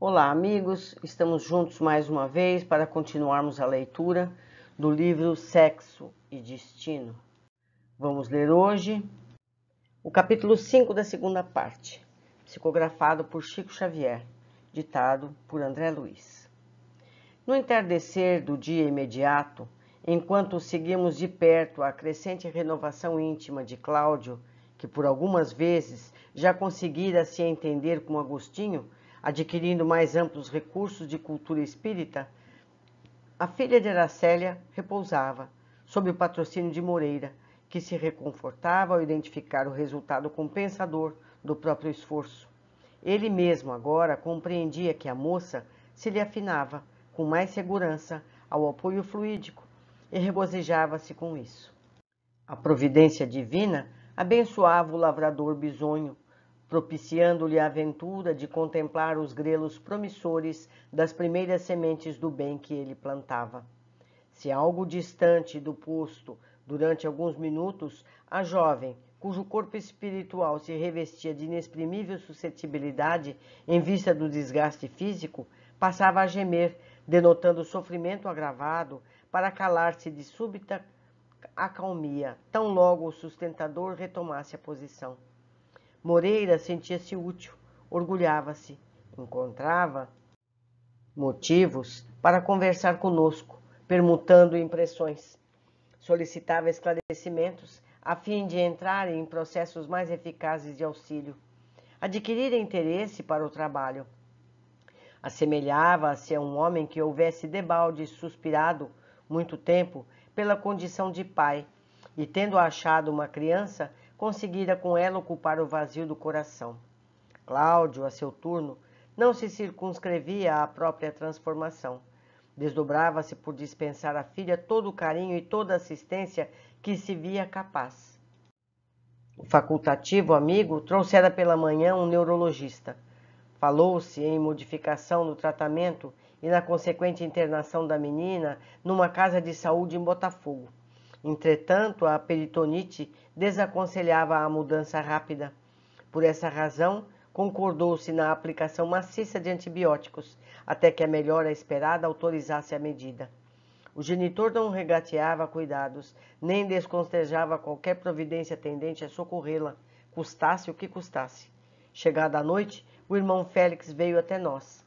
Olá, amigos. Estamos juntos mais uma vez para continuarmos a leitura do livro Sexo e Destino. Vamos ler hoje o capítulo 5 da segunda parte, psicografado por Chico Xavier, ditado por André Luiz. No entardecer do dia imediato, enquanto seguimos de perto a crescente renovação íntima de Cláudio, que por algumas vezes já conseguira se entender com Agostinho, Adquirindo mais amplos recursos de cultura espírita, a filha de Aracélia repousava, sob o patrocínio de Moreira, que se reconfortava ao identificar o resultado compensador do próprio esforço. Ele mesmo agora compreendia que a moça se lhe afinava com mais segurança ao apoio fluídico e regozijava-se com isso. A providência divina abençoava o lavrador bisonho propiciando-lhe a aventura de contemplar os grelos promissores das primeiras sementes do bem que ele plantava. Se algo distante do posto, durante alguns minutos, a jovem, cujo corpo espiritual se revestia de inexprimível suscetibilidade em vista do desgaste físico, passava a gemer, denotando sofrimento agravado, para calar-se de súbita acalmia, tão logo o sustentador retomasse a posição. Moreira sentia-se útil, orgulhava-se, encontrava motivos para conversar conosco, permutando impressões. Solicitava esclarecimentos a fim de entrar em processos mais eficazes de auxílio, adquirir interesse para o trabalho. Assemelhava-se a um homem que houvesse debalde suspirado muito tempo pela condição de pai e, tendo achado uma criança, conseguira com ela ocupar o vazio do coração. Cláudio, a seu turno, não se circunscrevia à própria transformação. Desdobrava-se por dispensar à filha todo o carinho e toda a assistência que se via capaz. O facultativo amigo trouxera pela manhã um neurologista. Falou-se em modificação no tratamento e na consequente internação da menina numa casa de saúde em Botafogo. Entretanto, a peritonite desaconselhava a mudança rápida. Por essa razão, concordou-se na aplicação maciça de antibióticos, até que a melhora esperada autorizasse a medida. O genitor não regateava cuidados, nem desconstejava qualquer providência tendente a socorrê-la, custasse o que custasse. Chegada a noite, o irmão Félix veio até nós.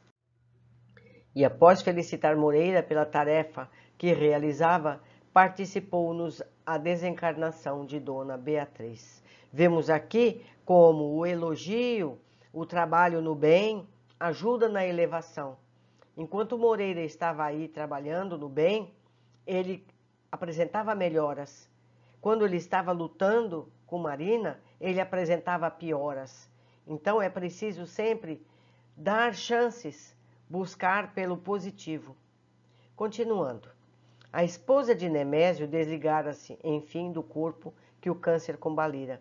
E após felicitar Moreira pela tarefa que realizava, participou nos a desencarnação de Dona Beatriz. Vemos aqui como o elogio, o trabalho no bem, ajuda na elevação. Enquanto Moreira estava aí trabalhando no bem, ele apresentava melhoras. Quando ele estava lutando com Marina, ele apresentava pioras. Então é preciso sempre dar chances, buscar pelo positivo. Continuando. A esposa de Nemésio desligara-se, enfim, do corpo que o câncer combalira.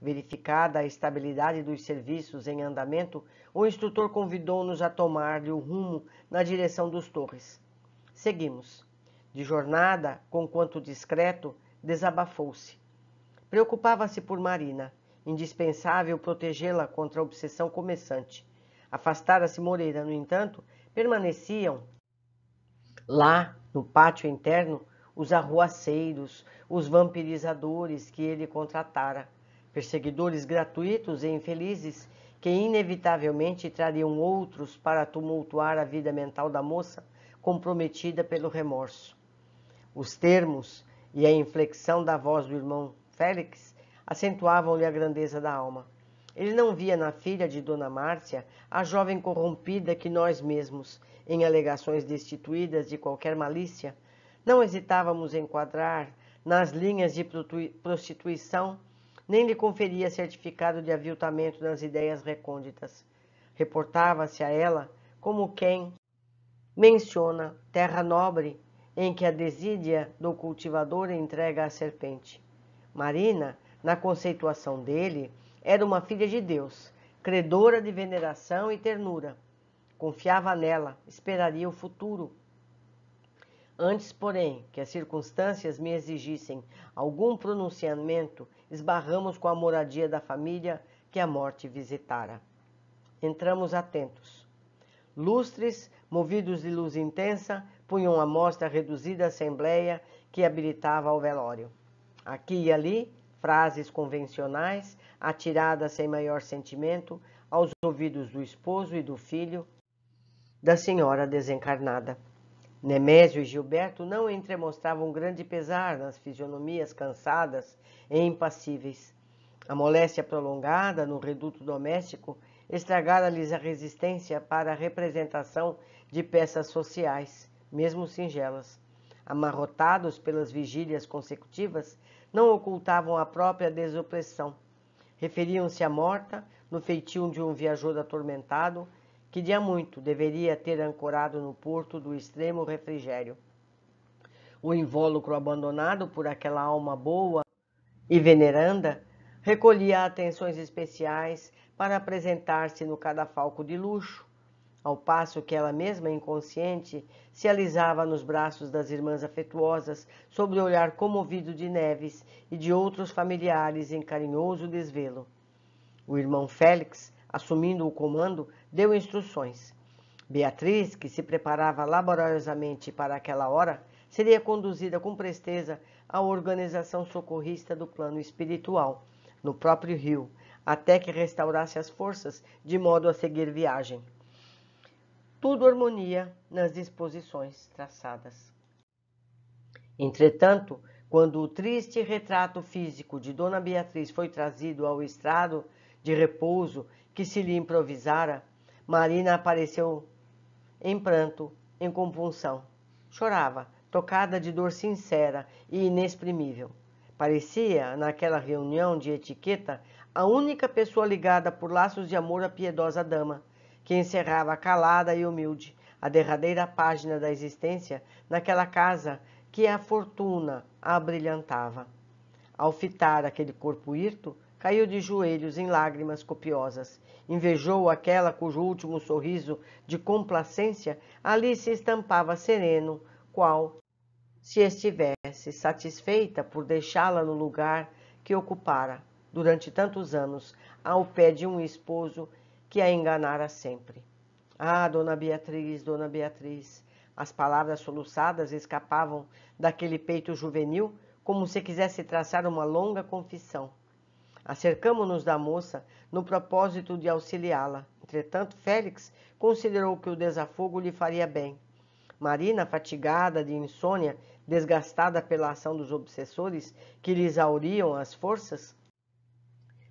Verificada a estabilidade dos serviços em andamento, o instrutor convidou-nos a tomar-lhe o rumo na direção dos torres. Seguimos. De jornada, conquanto discreto, desabafou-se. Preocupava-se por Marina, indispensável protegê-la contra a obsessão começante. Afastara-se Moreira, no entanto, permaneciam lá no pátio interno os arruaceiros, os vampirizadores que ele contratara, perseguidores gratuitos e infelizes que inevitavelmente trariam outros para tumultuar a vida mental da moça comprometida pelo remorso. Os termos e a inflexão da voz do irmão Félix acentuavam-lhe a grandeza da alma. Ele não via na filha de Dona Márcia a jovem corrompida que nós mesmos, em alegações destituídas de qualquer malícia, não hesitávamos em enquadrar nas linhas de prostituição, nem lhe conferia certificado de aviltamento nas ideias recônditas. Reportava-se a ela como quem menciona terra nobre em que a desídia do cultivador entrega à serpente. Marina, na conceituação dele, era uma filha de Deus, credora de veneração e ternura. Confiava nela, esperaria o futuro. Antes, porém, que as circunstâncias me exigissem algum pronunciamento, esbarramos com a moradia da família que a morte visitara. Entramos atentos. Lustres, movidos de luz intensa, punham à mostra a reduzida assembleia que habilitava ao velório. Aqui e ali, frases convencionais atirada sem maior sentimento aos ouvidos do esposo e do filho da senhora desencarnada. Nemésio e Gilberto não entremostravam grande pesar nas fisionomias cansadas e impassíveis. A moléstia prolongada no reduto doméstico estragara-lhes a resistência para a representação de peças sociais, mesmo singelas. Amarrotados pelas vigílias consecutivas, não ocultavam a própria desopressão. Referiam-se à morta, no feitio de um viajor atormentado, que de há muito deveria ter ancorado no porto do extremo refrigério. O invólucro abandonado por aquela alma boa e veneranda recolhia atenções especiais para apresentar-se no cadafalco de luxo, ao passo que ela mesma, inconsciente, se alisava nos braços das irmãs afetuosas, sob o olhar comovido de Neves e de outros familiares em carinhoso desvelo. O irmão Félix, assumindo o comando, deu instruções. Beatriz, que se preparava laboriosamente para aquela hora, seria conduzida com presteza à organização socorrista do plano espiritual, no próprio rio, até que restaurasse as forças de modo a seguir viagem tudo harmonia nas disposições traçadas. Entretanto, quando o triste retrato físico de Dona Beatriz foi trazido ao estrado de repouso que se lhe improvisara, Marina apareceu em pranto, em compunção. Chorava, tocada de dor sincera e inexprimível. Parecia, naquela reunião de etiqueta, a única pessoa ligada por laços de amor à piedosa dama, que encerrava calada e humilde a derradeira página da existência naquela casa que a fortuna abrilhantava. Ao fitar aquele corpo hirto, caiu de joelhos em lágrimas copiosas. Invejou aquela cujo último sorriso de complacência ali se estampava sereno, qual se estivesse satisfeita por deixá-la no lugar que ocupara durante tantos anos, ao pé de um esposo que é a enganara sempre. Ah, dona Beatriz, dona Beatriz. As palavras soluçadas escapavam daquele peito juvenil como se quisesse traçar uma longa confissão. Acercamos-nos da moça no propósito de auxiliá-la. Entretanto, Félix considerou que o desafogo lhe faria bem. Marina, fatigada de insônia, desgastada pela ação dos obsessores que lhe exauriam as forças,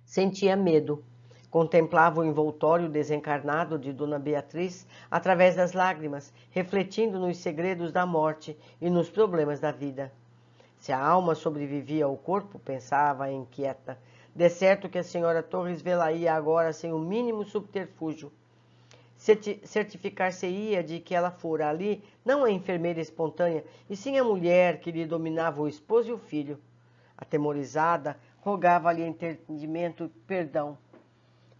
sentia medo. Contemplava o envoltório desencarnado de Dona Beatriz através das lágrimas, refletindo nos segredos da morte e nos problemas da vida. Se a alma sobrevivia ao corpo, pensava inquieta, de certo que a senhora Torres velaria agora sem o mínimo subterfúgio. Certificar-se-ia de que ela fora ali não a enfermeira espontânea, e sim a mulher que lhe dominava o esposo e o filho. Atemorizada, rogava-lhe entendimento e perdão.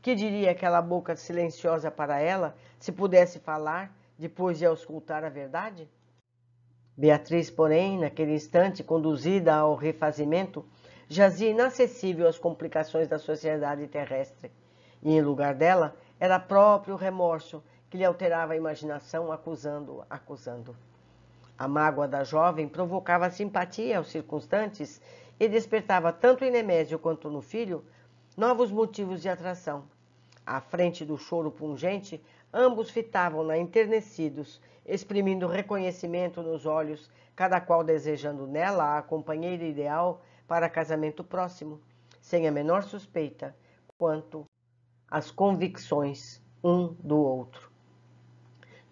Que diria aquela boca silenciosa para ela se pudesse falar depois de auscultar a verdade? Beatriz, porém, naquele instante conduzida ao refazimento, jazia inacessível às complicações da sociedade terrestre. E em lugar dela era próprio remorso que lhe alterava a imaginação, acusando, acusando. A mágoa da jovem provocava simpatia aos circunstantes e despertava tanto em Nemésio quanto no filho novos motivos de atração, à frente do choro pungente, ambos fitavam-na enternecidos, exprimindo reconhecimento nos olhos, cada qual desejando nela a companheira ideal para casamento próximo, sem a menor suspeita quanto às convicções um do outro.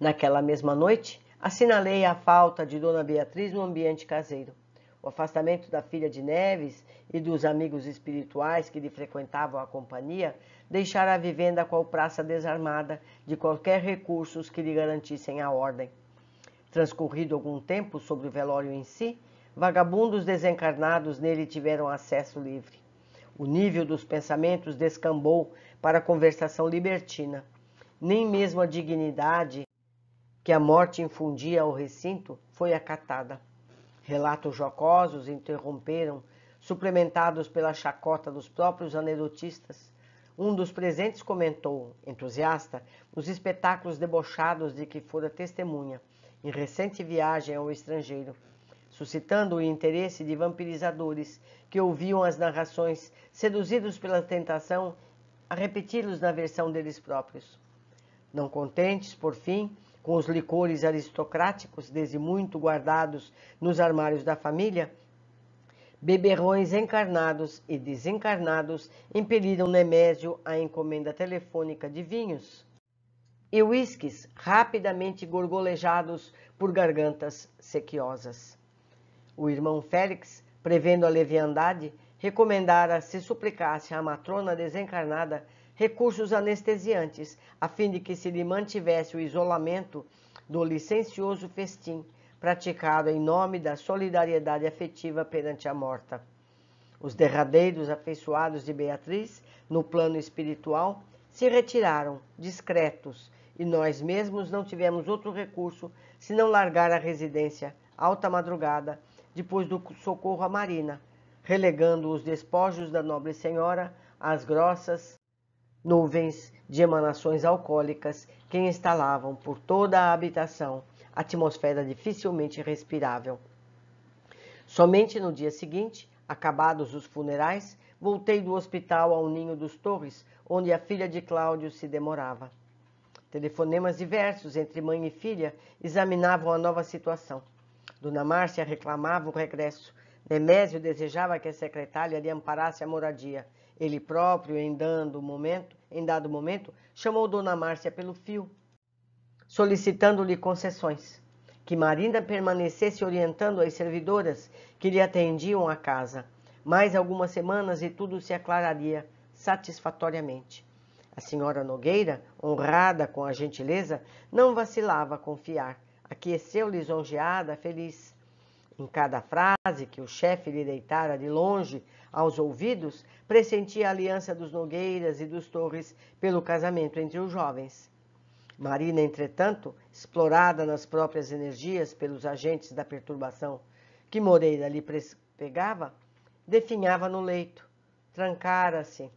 Naquela mesma noite, assinalei a falta de Dona Beatriz no ambiente caseiro. O afastamento da filha de Neves e dos amigos espirituais que lhe frequentavam a companhia deixara a vivenda qual praça desarmada de qualquer recursos que lhe garantissem a ordem. Transcorrido algum tempo sobre o velório em si, vagabundos desencarnados nele tiveram acesso livre. O nível dos pensamentos descambou para a conversação libertina. Nem mesmo a dignidade que a morte infundia ao recinto foi acatada. Relatos jocosos interromperam, suplementados pela chacota dos próprios anedotistas. Um dos presentes comentou, entusiasta, os espetáculos debochados de que fora testemunha, em recente viagem ao estrangeiro, suscitando o interesse de vampirizadores que ouviam as narrações, seduzidos pela tentação a repeti-los na versão deles próprios. Não contentes, por fim, com os licores aristocráticos, desde muito guardados nos armários da família, beberrões encarnados e desencarnados impeliram Nemésio a encomenda telefônica de vinhos e uísques rapidamente gorgolejados por gargantas sequiosas. O irmão Félix, prevendo a leviandade, recomendara se suplicasse à matrona desencarnada recursos anestesiantes, a fim de que se lhe mantivesse o isolamento do licencioso festim praticado em nome da solidariedade afetiva perante a morta. Os derradeiros afeiçoados de Beatriz, no plano espiritual, se retiraram, discretos, e nós mesmos não tivemos outro recurso senão largar a residência, alta madrugada, depois do socorro à Marina, relegando os despojos da nobre senhora às grossas nuvens de emanações alcoólicas que instalavam por toda a habitação atmosfera dificilmente respirável. Somente no dia seguinte, acabados os funerais, voltei do hospital ao ninho dos Torres, onde a filha de Cláudio se demorava. Telefonemas diversos entre mãe e filha examinavam a nova situação. Dona Márcia reclamava o regresso. Nemésio desejava que a secretária lhe amparasse a moradia ele próprio, em, dando momento, em dado momento, chamou Dona Márcia pelo fio, solicitando-lhe concessões. Que Marinda permanecesse orientando as servidoras que lhe atendiam a casa. Mais algumas semanas e tudo se aclararia satisfatoriamente. A senhora Nogueira, honrada com a gentileza, não vacilava a confiar. Aqueceu lisonjeada, feliz. Em cada frase que o chefe lhe deitara de longe aos ouvidos, pressentia a aliança dos Nogueiras e dos Torres pelo casamento entre os jovens. Marina, entretanto, explorada nas próprias energias pelos agentes da perturbação que Moreira lhe pegava, definhava no leito, trancara-se.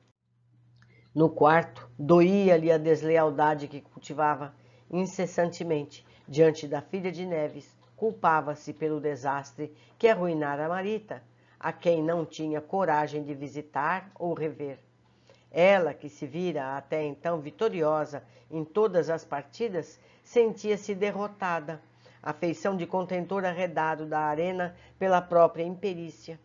No quarto, doía-lhe a deslealdade que cultivava incessantemente diante da filha de Neves, Culpava-se pelo desastre que arruinara Marita, a quem não tinha coragem de visitar ou rever. Ela, que se vira até então vitoriosa em todas as partidas, sentia-se derrotada, a feição de contentor arredado da arena pela própria imperícia.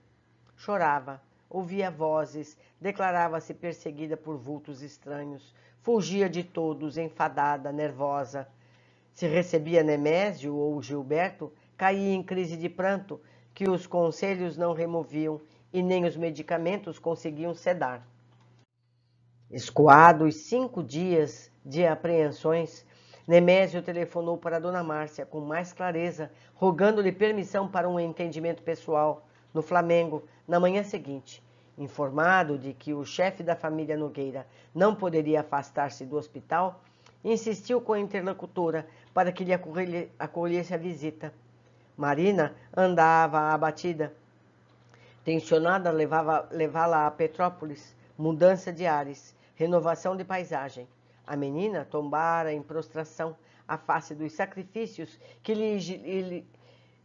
Chorava, ouvia vozes, declarava-se perseguida por vultos estranhos, fugia de todos, enfadada, nervosa, se recebia Nemésio ou Gilberto, caía em crise de pranto, que os conselhos não removiam e nem os medicamentos conseguiam sedar. Escoados cinco dias de apreensões, Nemésio telefonou para Dona Márcia com mais clareza, rogando-lhe permissão para um entendimento pessoal no Flamengo na manhã seguinte. Informado de que o chefe da família Nogueira não poderia afastar-se do hospital, Insistiu com a interlocutora para que lhe acolhesse a visita. Marina andava abatida. Tensionada, levá-la a Petrópolis, mudança de ares, renovação de paisagem. A menina tombara em prostração à face dos sacrifícios que lhe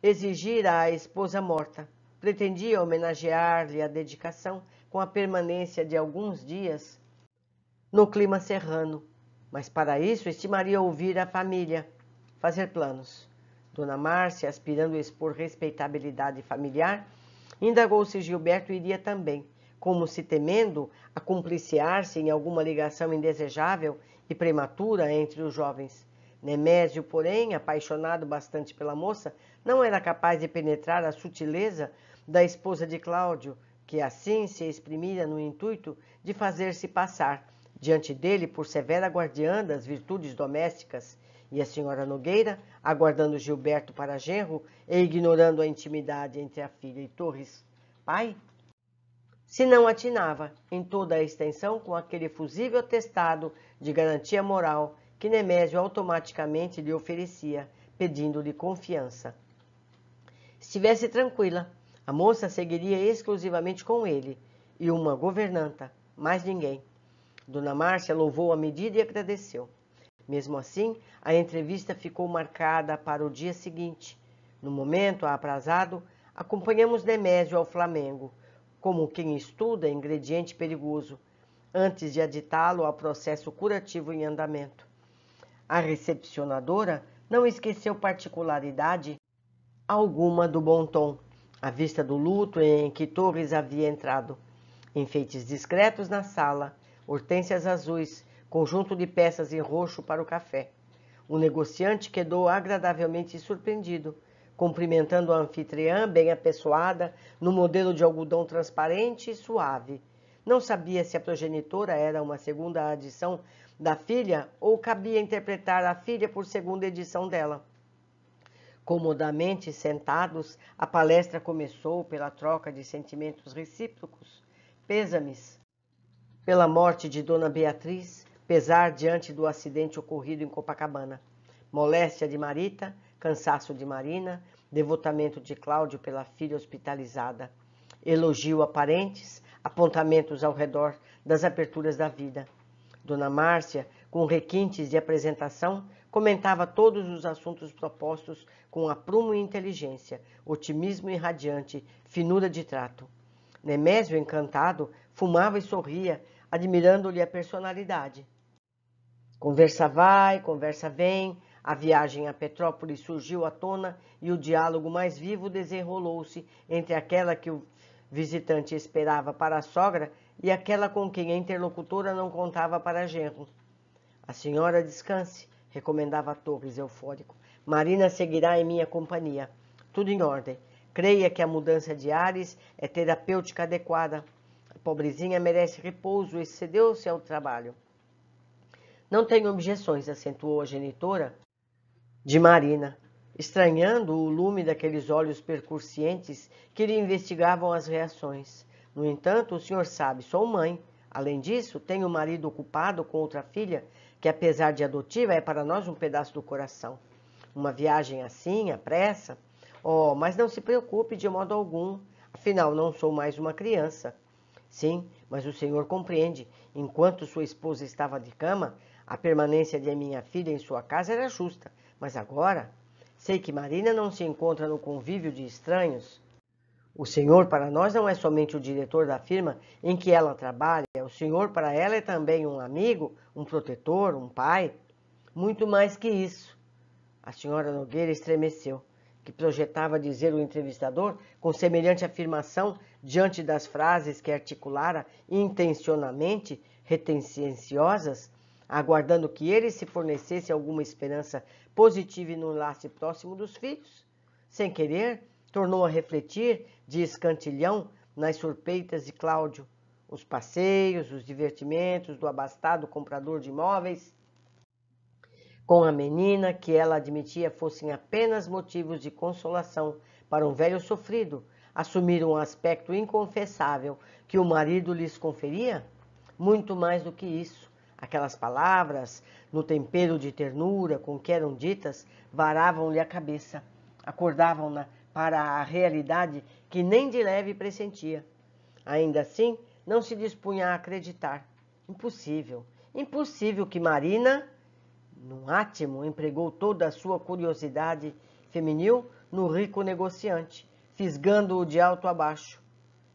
exigira a esposa morta. Pretendia homenagear-lhe a dedicação com a permanência de alguns dias no clima serrano, mas para isso estimaria ouvir a família, fazer planos. Dona Márcia, aspirando a expor respeitabilidade familiar, indagou se Gilberto iria também, como se temendo a compliciar-se em alguma ligação indesejável e prematura entre os jovens. Nemésio, porém, apaixonado bastante pela moça, não era capaz de penetrar a sutileza da esposa de Cláudio, que assim se exprimia no intuito de fazer-se passar Diante dele, por severa guardiã das virtudes domésticas, e a senhora Nogueira, aguardando Gilberto para genro e ignorando a intimidade entre a filha e Torres, pai, se não atinava em toda a extensão com aquele fusível testado de garantia moral que Nemésio automaticamente lhe oferecia, pedindo-lhe confiança. Estivesse tranquila, a moça seguiria exclusivamente com ele e uma governanta, mais ninguém. Dona Márcia louvou a medida e agradeceu. Mesmo assim, a entrevista ficou marcada para o dia seguinte. No momento aprazado, acompanhamos Demésio ao Flamengo, como quem estuda ingrediente perigoso, antes de aditá-lo ao processo curativo em andamento. A recepcionadora não esqueceu particularidade alguma do bom tom, à vista do luto em que Torres havia entrado. Enfeites discretos na sala, hortênsias azuis, conjunto de peças em roxo para o café. O negociante quedou agradavelmente surpreendido, cumprimentando a anfitriã bem apessoada, no modelo de algodão transparente e suave. Não sabia se a progenitora era uma segunda adição da filha ou cabia interpretar a filha por segunda edição dela. Comodamente sentados, a palestra começou pela troca de sentimentos recíprocos, pêsames, pela morte de Dona Beatriz, pesar diante do acidente ocorrido em Copacabana, moléstia de Marita, cansaço de Marina, devotamento de Cláudio pela filha hospitalizada, elogio a parentes, apontamentos ao redor das aperturas da vida. Dona Márcia, com requintes de apresentação, comentava todos os assuntos propostos com aprumo e inteligência, otimismo irradiante, finura de trato. Nemésio, encantado, fumava e sorria, admirando-lhe a personalidade. Conversa vai, conversa vem, a viagem a Petrópolis surgiu à tona e o diálogo mais vivo desenrolou-se entre aquela que o visitante esperava para a sogra e aquela com quem a interlocutora não contava para a genro. A senhora descanse, recomendava Torres eufórico. Marina seguirá em minha companhia. Tudo em ordem. Creia que a mudança de ares é terapêutica adequada. Pobrezinha merece repouso, excedeu-se ao é trabalho. Não tenho objeções, acentuou a genitora de Marina, estranhando o lume daqueles olhos percurscientes que lhe investigavam as reações. No entanto, o senhor sabe, sou mãe. Além disso, tenho um marido ocupado com outra filha, que apesar de adotiva, é para nós um pedaço do coração. Uma viagem assim, à pressa? Oh, mas não se preocupe de modo algum. Afinal, não sou mais uma criança. Sim, mas o Senhor compreende. Enquanto sua esposa estava de cama, a permanência de minha filha em sua casa era justa. Mas agora, sei que Marina não se encontra no convívio de estranhos. O Senhor para nós não é somente o diretor da firma em que ela trabalha, o Senhor para ela é também um amigo, um protetor, um pai. Muito mais que isso. A senhora Nogueira estremeceu que projetava dizer o entrevistador, com semelhante afirmação diante das frases que articulara intencionalmente retenciosas, aguardando que ele se fornecesse alguma esperança positiva no enlace próximo dos filhos? Sem querer, tornou a refletir de escantilhão nas surpeitas de Cláudio, os passeios, os divertimentos do abastado comprador de imóveis, com a menina que ela admitia fossem apenas motivos de consolação para um velho sofrido, assumir um aspecto inconfessável que o marido lhes conferia? Muito mais do que isso. Aquelas palavras, no tempero de ternura com que eram ditas, varavam-lhe a cabeça, acordavam-na para a realidade que nem de leve pressentia. Ainda assim, não se dispunha a acreditar. Impossível, impossível que Marina num átimo, empregou toda a sua curiosidade feminil no rico negociante, fisgando-o de alto a baixo,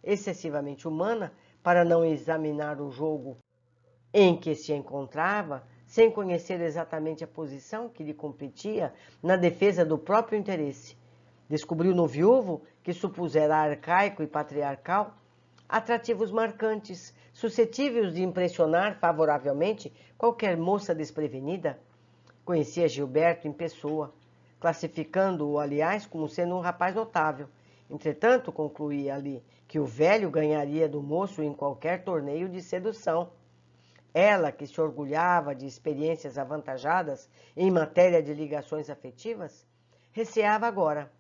excessivamente humana para não examinar o jogo em que se encontrava, sem conhecer exatamente a posição que lhe competia na defesa do próprio interesse. Descobriu no viúvo, que supusera arcaico e patriarcal, atrativos marcantes, suscetíveis de impressionar favoravelmente qualquer moça desprevenida Conhecia Gilberto em pessoa, classificando-o, aliás, como sendo um rapaz notável. Entretanto, concluía ali que o velho ganharia do moço em qualquer torneio de sedução. Ela, que se orgulhava de experiências avantajadas em matéria de ligações afetivas, receava agora.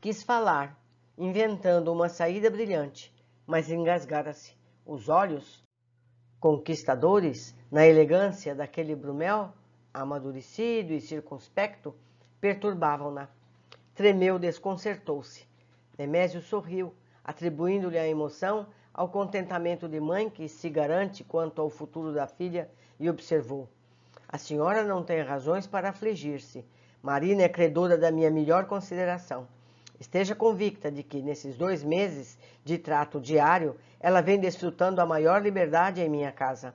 Quis falar, inventando uma saída brilhante, mas engasgara-se. Os olhos, conquistadores, na elegância daquele Brumel, amadurecido e circunspecto, perturbavam-na. Tremeu, desconcertou-se. Nemésio sorriu, atribuindo-lhe a emoção ao contentamento de mãe que se garante quanto ao futuro da filha e observou: A senhora não tem razões para afligir-se. Marina é credora da minha melhor consideração. Esteja convicta de que, nesses dois meses de trato diário, ela vem desfrutando a maior liberdade em minha casa.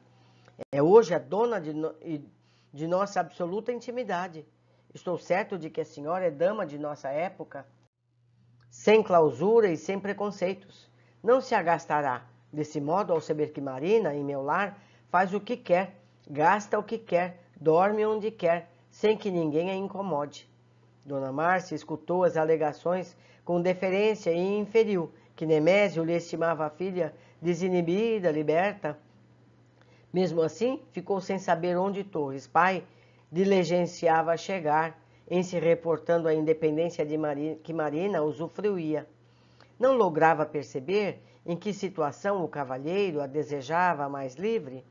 É hoje a dona de, no de nossa absoluta intimidade. Estou certo de que a senhora é dama de nossa época, sem clausura e sem preconceitos. Não se agastará. Desse modo, ao saber que Marina, em meu lar, faz o que quer, gasta o que quer, dorme onde quer, sem que ninguém a incomode. Dona Márcia escutou as alegações com deferência e inferiu que Nemésio lhe estimava a filha desinibida, liberta, mesmo assim, ficou sem saber onde Torres Pai diligenciava chegar, em se reportando à independência de Marina, que Marina usufruía. Não lograva perceber em que situação o cavalheiro a desejava mais livre,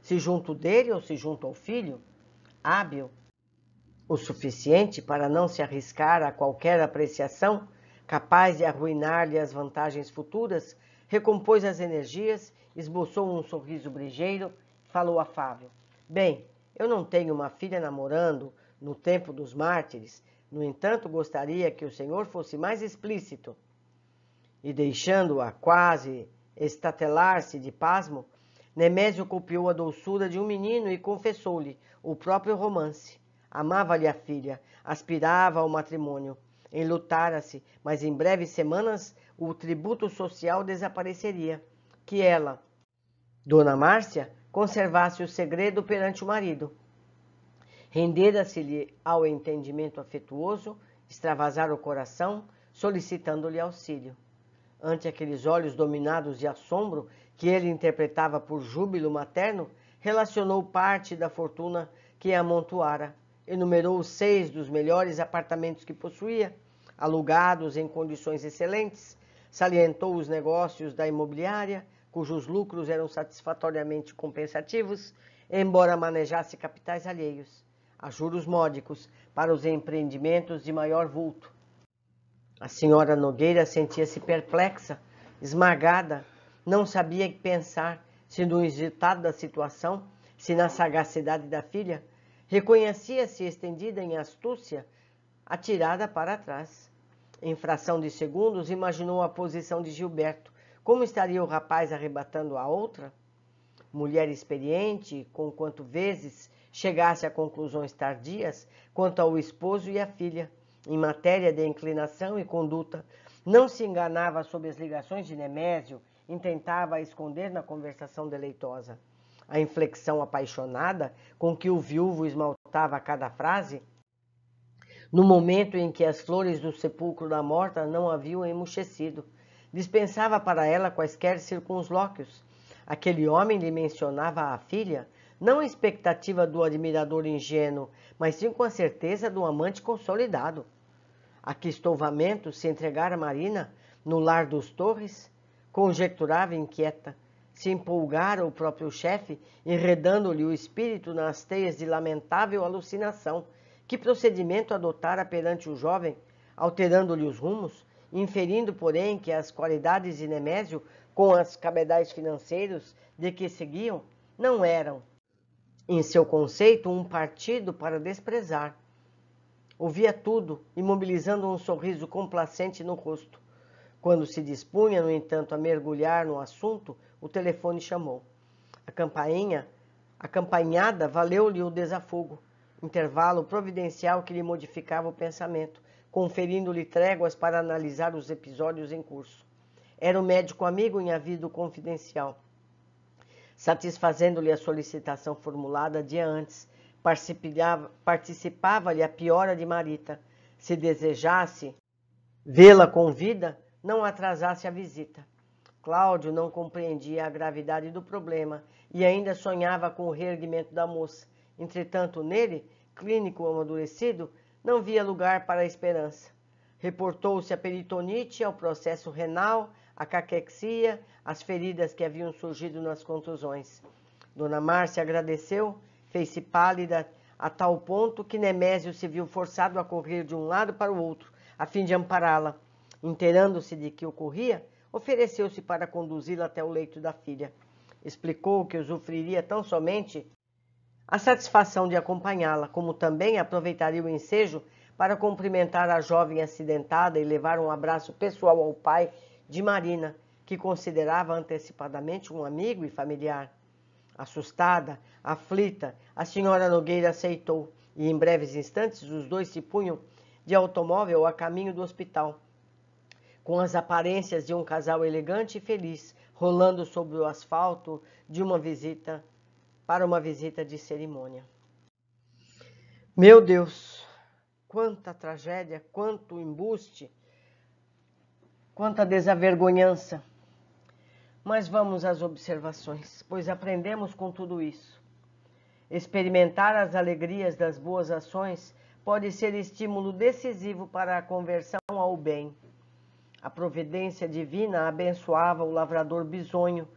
se junto dele ou se junto ao filho, hábil o suficiente para não se arriscar a qualquer apreciação capaz de arruinar-lhe as vantagens futuras, recompôs as energias esboçou um sorriso brejeiro, falou a Fábio. Bem, eu não tenho uma filha namorando no tempo dos mártires, no entanto gostaria que o senhor fosse mais explícito. E deixando-a quase estatelar-se de pasmo, Nemésio copiou a doçura de um menino e confessou-lhe o próprio romance. Amava-lhe a filha, aspirava ao matrimônio, enlutara-se, mas em breves semanas o tributo social desapareceria que ela, Dona Márcia, conservasse o segredo perante o marido. Rendera-se-lhe ao entendimento afetuoso, extravasar o coração, solicitando-lhe auxílio. Ante aqueles olhos dominados de assombro que ele interpretava por júbilo materno, relacionou parte da fortuna que amontoara, enumerou seis dos melhores apartamentos que possuía, alugados em condições excelentes, Salientou os negócios da imobiliária, cujos lucros eram satisfatoriamente compensativos, embora manejasse capitais alheios, a juros módicos, para os empreendimentos de maior vulto. A senhora Nogueira sentia-se perplexa, esmagada, não sabia que pensar, se no injetado da situação, se na sagacidade da filha, reconhecia-se estendida em astúcia, atirada para trás em fração de segundos, imaginou a posição de Gilberto. Como estaria o rapaz arrebatando a outra? Mulher experiente, com quanto vezes chegasse a conclusões tardias quanto ao esposo e à filha, em matéria de inclinação e conduta, não se enganava sobre as ligações de Nemésio, intentava esconder na conversação deleitosa. A inflexão apaixonada com que o viúvo esmaltava cada frase no momento em que as flores do sepulcro da morta não haviam emuchecido, Dispensava para ela quaisquer circunlóquios. Aquele homem lhe mencionava a filha, não a expectativa do admirador ingênuo, mas sim com a certeza do amante consolidado. A que estouvamento se entregara Marina no lar dos Torres? Conjecturava inquieta. Se empolgara o próprio chefe, enredando-lhe o espírito nas teias de lamentável alucinação – que procedimento adotara perante o jovem, alterando-lhe os rumos, inferindo, porém, que as qualidades de Nemésio, com as cabedais financeiros de que seguiam, não eram, em seu conceito, um partido para desprezar. Ouvia tudo, imobilizando um sorriso complacente no rosto. Quando se dispunha, no entanto, a mergulhar no assunto, o telefone chamou. A campainha, a campanhada, valeu-lhe o desafogo intervalo providencial que lhe modificava o pensamento, conferindo-lhe tréguas para analisar os episódios em curso. Era o médico amigo em avido confidencial, satisfazendo-lhe a solicitação formulada dia antes, participava-lhe a piora de Marita. Se desejasse vê-la com vida, não atrasasse a visita. Cláudio não compreendia a gravidade do problema e ainda sonhava com o reerguimento da moça, Entretanto, nele, clínico amadurecido, não via lugar para a esperança. Reportou-se a peritonite, ao processo renal, a caquexia, as feridas que haviam surgido nas contusões. Dona Márcia agradeceu, fez-se pálida a tal ponto que Nemésio se viu forçado a correr de um lado para o outro, a fim de ampará-la. Inteirando-se de que ocorria, ofereceu-se para conduzi-la até o leito da filha. Explicou que usufruiria tão somente a satisfação de acompanhá-la, como também aproveitaria o ensejo para cumprimentar a jovem acidentada e levar um abraço pessoal ao pai de Marina, que considerava antecipadamente um amigo e familiar. Assustada, aflita, a senhora Nogueira aceitou e em breves instantes os dois se punham de automóvel a caminho do hospital. Com as aparências de um casal elegante e feliz, rolando sobre o asfalto de uma visita para uma visita de cerimônia. Meu Deus, quanta tragédia, quanto embuste, quanta desavergonhança. Mas vamos às observações, pois aprendemos com tudo isso. Experimentar as alegrias das boas ações pode ser estímulo decisivo para a conversão ao bem. A providência divina abençoava o lavrador bisonho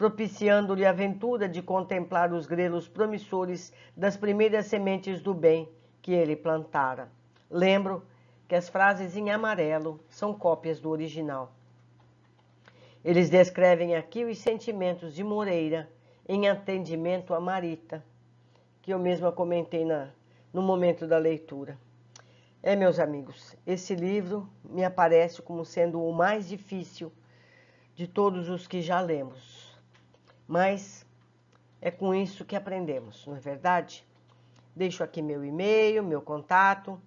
propiciando-lhe a ventura de contemplar os grelos promissores das primeiras sementes do bem que ele plantara. Lembro que as frases em amarelo são cópias do original. Eles descrevem aqui os sentimentos de Moreira em atendimento a Marita, que eu mesma comentei na, no momento da leitura. É, meus amigos, esse livro me aparece como sendo o mais difícil de todos os que já lemos. Mas é com isso que aprendemos, não é verdade? Deixo aqui meu e-mail, meu contato,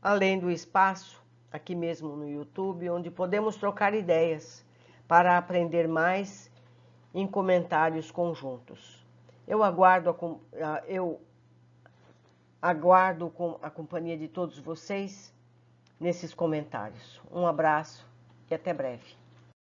além do espaço aqui mesmo no YouTube, onde podemos trocar ideias para aprender mais em comentários conjuntos. Eu aguardo a, eu aguardo com a companhia de todos vocês nesses comentários. Um abraço e até breve.